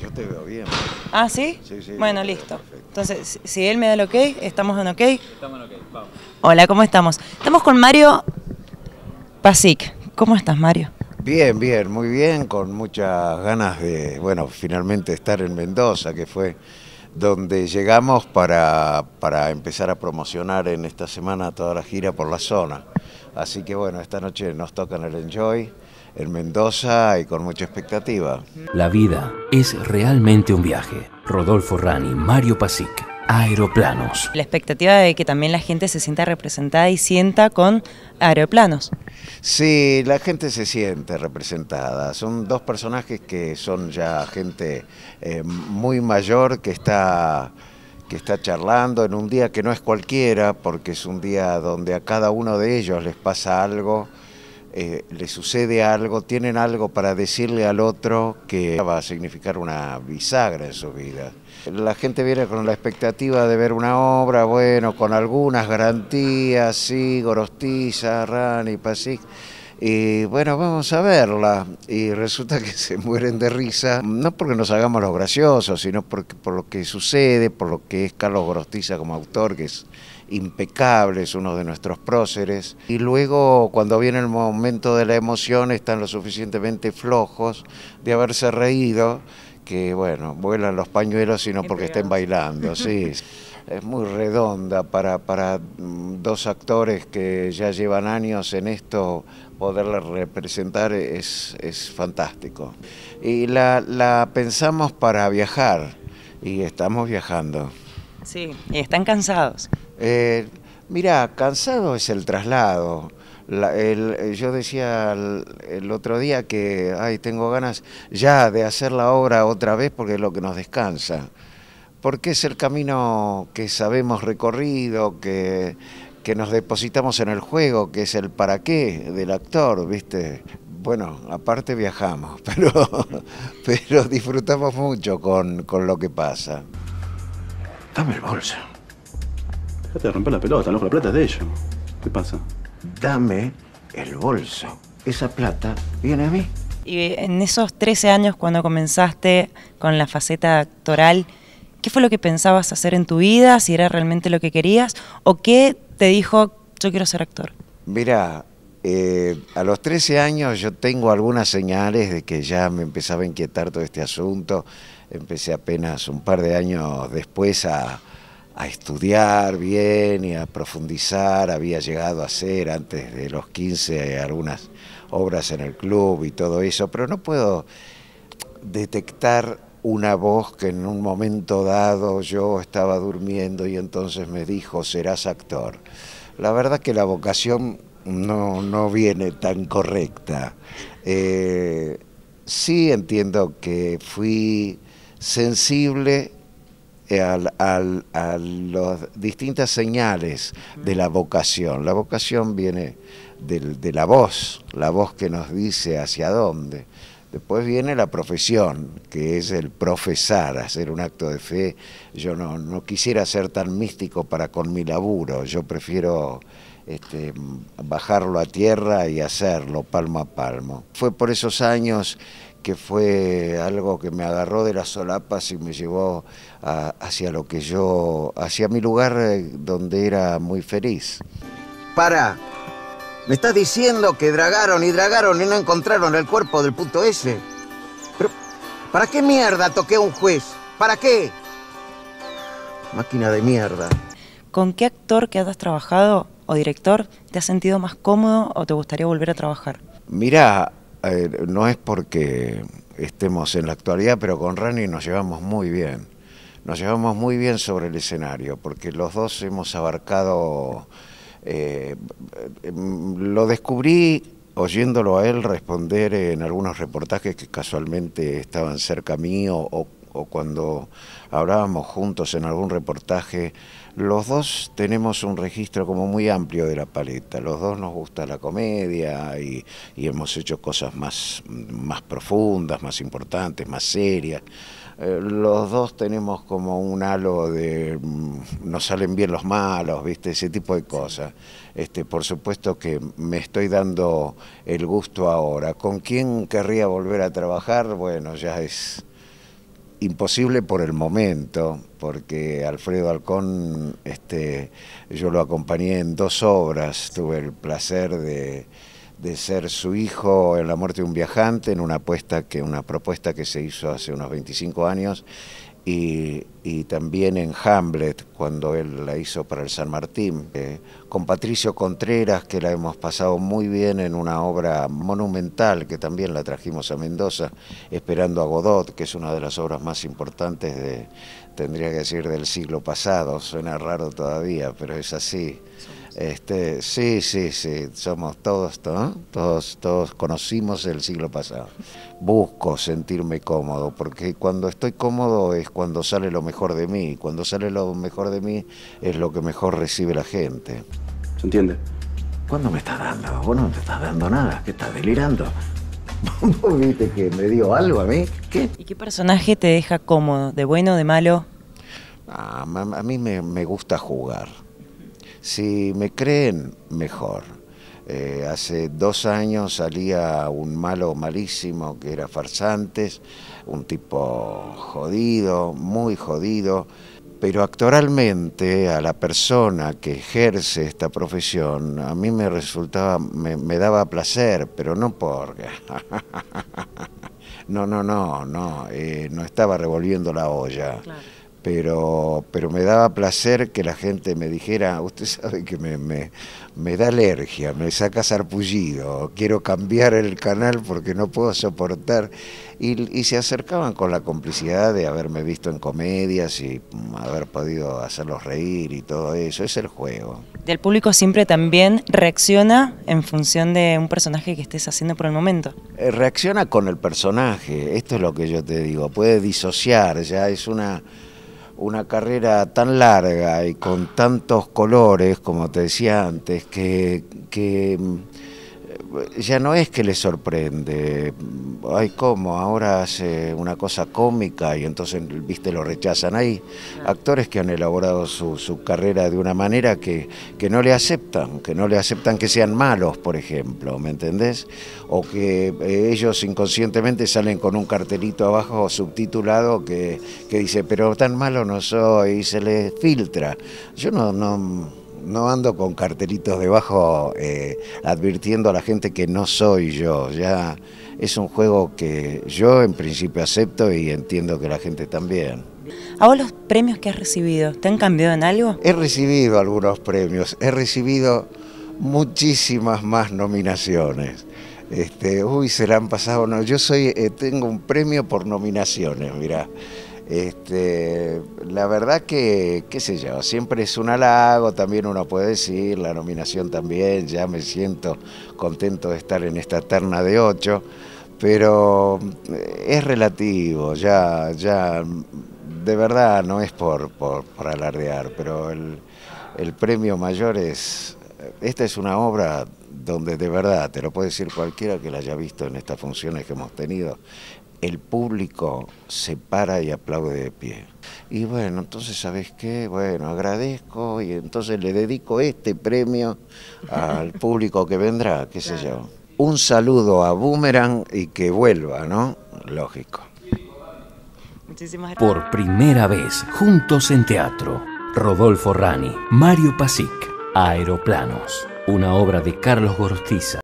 Yo te veo bien. ¿Ah, sí? Bueno, listo. Entonces, si él me da el ok, ¿estamos en ok? Estamos en ok, vamos. Hola, ¿cómo estamos? Estamos con Mario Pasic. ¿Cómo estás, Mario? Bien, bien, muy bien, con muchas ganas de, bueno, finalmente estar en Mendoza, que fue donde llegamos para, para empezar a promocionar en esta semana toda la gira por la zona. Así que bueno, esta noche nos tocan el Enjoy en Mendoza y con mucha expectativa. La vida es realmente un viaje. Rodolfo Rani, Mario Pasic. Aeroplanos. La expectativa de que también la gente se sienta representada y sienta con aeroplanos. Sí, la gente se siente representada. Son dos personajes que son ya gente eh, muy mayor que está que está charlando en un día que no es cualquiera, porque es un día donde a cada uno de ellos les pasa algo eh, le sucede algo, tienen algo para decirle al otro que va a significar una bisagra en su vida. La gente viene con la expectativa de ver una obra, bueno, con algunas garantías, sí, Gorostiza, Rani, Pasic y bueno, vamos a verla. Y resulta que se mueren de risa, no porque nos hagamos los graciosos, sino porque, por lo que sucede, por lo que es Carlos Gorostiza como autor, que es impecables, uno de nuestros próceres, y luego cuando viene el momento de la emoción están lo suficientemente flojos de haberse reído, que bueno, vuelan los pañuelos sino porque estén bailando, sí. Es muy redonda para, para dos actores que ya llevan años en esto, poderla representar es, es fantástico. Y la, la pensamos para viajar, y estamos viajando. Sí, y están cansados. Eh, mira, cansado es el traslado. Eh, yo decía el, otro día que ay, tengo ganas ya de hacer la obra otra vez porque es lo que nos descansa. Porque es el camino que sabemos recorrido, que, que nos depositamos en el juego, que es el para qué del actor, ¿viste? Bueno, aparte viajamos, pero, pero disfrutamos mucho con, con lo que pasa. Dame el bolso. Déjate de romper la pelota, loco. La plata es de ellos. ¿Qué pasa? Dame el bolso. Esa plata viene a mí. Y en esos 13 años, cuando comenzaste con la faceta actoral, ¿qué fue lo que pensabas hacer en tu vida? ¿Si era realmente lo que querías? ¿O qué te dijo, yo quiero ser actor? Mira, eh, a los 13 años yo tengo algunas señales de que ya me empezaba a inquietar todo este asunto. Empecé apenas un par de años después a, a estudiar bien y a profundizar, había llegado a hacer antes de los 15 algunas obras en el club y todo eso, pero no puedo detectar una voz que en un momento dado yo estaba durmiendo y entonces me dijo, serás actor. La verdad que la vocación no, no viene tan correcta. Eh, sí entiendo que fui sensible eh, a las distintas señales de la vocación. La vocación viene de la voz, la voz que nos dice hacia dónde. Después viene la profesión, que es el profesar, hacer un acto de fe. Yo no, quisiera ser tan místico para con mi laburo, yo prefiero este, bajarlo a tierra y hacerlo palmo a palmo. Fue por esos años que fue algo que me agarró de las solapas y me llevó hacia lo que yo, hacia mi lugar eh, donde era muy feliz. Para, me estás diciendo que dragaron y dragaron y no encontraron el cuerpo del punto ese. Pero, ¿para qué mierda toqué a un juez? ¿Para qué? Máquina de mierda. ¿Con qué actor que has trabajado o director te has sentido más cómodo o te gustaría volver a trabajar? mira eh, no es porque estemos en la actualidad, pero con Rani nos llevamos muy bien. Nos llevamos muy bien sobre el escenario, porque los dos hemos abarcado... Eh, mm, lo descubrí oyéndolo a él responder en algunos reportajes que casualmente estaban cerca mío o o cuando hablábamos juntos en algún reportaje, los dos tenemos un registro como muy amplio de la paleta. Los dos nos gusta la comedia y, y hemos hecho cosas más, más profundas, más importantes, más serias. Eh, los dos tenemos como un halo de mm, nos salen bien los malos, ¿viste? Ese tipo de cosas. Este, por supuesto que me estoy dando el gusto ahora. ¿Con quién querría volver a trabajar? Bueno, ya es imposible por el momento, porque Alfredo Alcón, este, yo lo acompañé en dos obras, tuve el placer de, ser su hijo en La muerte de un viajante, en una, apuesta que, una propuesta que se hizo hace unos 25 años, y, también en Hamlet, cuando él la hizo para el San Martín, eh, con Patricio Contreras, que la hemos pasado muy bien en una obra monumental, que también la trajimos a Mendoza, Esperando a Godot, que es una de las obras más importantes de, tendría que decir, del siglo pasado, suena raro todavía, pero es así. Este, sí, sí, sí, somos todos, ¿no? todos, todos conocimos el siglo pasado. Busco sentirme cómodo, porque cuando estoy cómodo es cuando sale lo mejor de mí, cuando sale lo mejor de mí es lo que mejor recibe la gente. ¿Se entiende? ¿Cuándo me estás dando? Vos no te estás dando nada, que estás delirando. ¿Vos viste que me dio algo a mí? ¿Qué? ¿Y qué personaje te deja cómodo? ¿De bueno, o de malo? Ah, a mí me gusta jugar si me creen, mejor. Eh, hace dos años salía un malo malísimo que era Farsantes, un tipo jodido, muy jodido, pero actoralmente a la persona que ejerce esta profesión a mí me resultaba, me, daba placer, pero no porque... no, no, no, no, eh, no estaba revolviendo la olla pero, pero me daba placer que la gente me dijera, usted sabe que me, me, da alergia, me saca sarpullido, quiero cambiar el canal porque no puedo soportar. Y, y se acercaban con la complicidad de haberme visto en comedias y mm, haber podido hacerlos reír y todo eso, es el juego. Del público siempre también reacciona en función de un personaje que estés haciendo por el momento. Eh, reacciona con el personaje, esto es lo que yo te digo, puede disociar, ya es una una carrera tan larga y con tantos colores, como te decía antes, que, que ya no es que les sorprende, ay, ¿cómo? Ahora hace una cosa cómica y entonces, viste, lo rechazan. Hay actores que han elaborado su, carrera de una manera que, que, no le aceptan, que no le aceptan que sean malos, por ejemplo, ¿me entendés? O que eh, ellos inconscientemente salen con un cartelito abajo subtitulado que, dice, pero tan malo no soy, y se les filtra. Yo no no ando con cartelitos debajo eh, advirtiendo a la gente que no soy yo. Ya es un juego que yo en principio acepto y entiendo que la gente también. ¿A vos los premios que has recibido te han cambiado en algo? He recibido algunos premios, he recibido muchísimas más nominaciones. Este, uy, se la han pasado, no, yo soy, eh, tengo un premio por nominaciones, mirá. Este, la verdad que, qué sé yo, siempre es un halago, también uno puede decir, la nominación también, ya me siento contento de estar en esta terna de ocho, pero eh, es relativo, ya, ya, de verdad no es por, por, alardear, pero el, el premio mayor es, esta es una obra donde de verdad, te lo puede decir cualquiera que la haya visto en estas funciones que hemos tenido, el público se para y aplaude de pie. Y bueno, entonces, ¿sabes qué? Bueno, agradezco y entonces le dedico este premio al público que vendrá, qué sé yo. Un saludo a Boomerang y que vuelva, ¿no? Lógico. Por primera vez, juntos en teatro, Rodolfo Rani, Mario Pasic, Aeroplanos, una obra de Carlos Gorostiza.